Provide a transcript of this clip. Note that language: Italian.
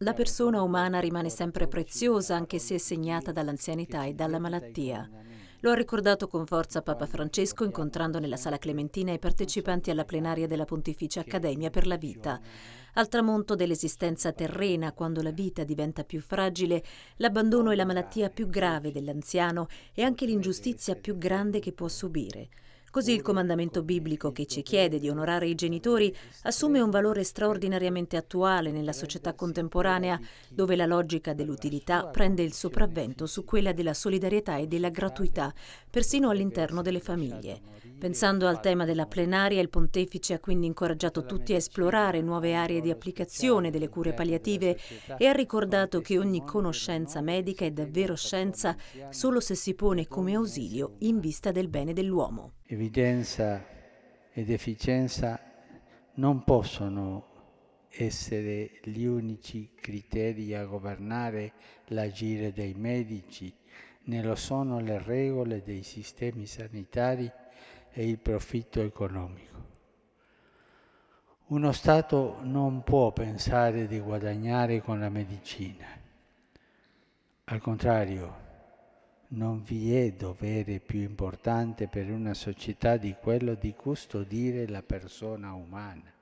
La persona umana rimane sempre preziosa anche se segnata dall'anzianità e dalla malattia. Lo ha ricordato con forza Papa Francesco incontrando nella Sala Clementina i partecipanti alla plenaria della Pontificia Accademia per la Vita. Al tramonto dell'esistenza terrena, quando la vita diventa più fragile, l'abbandono è la malattia più grave dell'anziano e anche l'ingiustizia più grande che può subire. Così il comandamento biblico che ci chiede di onorare i genitori assume un valore straordinariamente attuale nella società contemporanea, dove la logica dell'utilità prende il sopravvento su quella della solidarietà e della gratuità, persino all'interno delle famiglie. Pensando al tema della plenaria, il pontefice ha quindi incoraggiato tutti a esplorare nuove aree di applicazione delle cure palliative e ha ricordato che ogni conoscenza medica è davvero scienza solo se si pone come ausilio in vista del bene dell'uomo evidenza ed efficienza non possono essere gli unici criteri a governare l'agire dei medici, ne lo sono le regole dei sistemi sanitari e il profitto economico. Uno Stato non può pensare di guadagnare con la medicina, al contrario, non vi è dovere più importante per una società di quello di custodire la persona umana.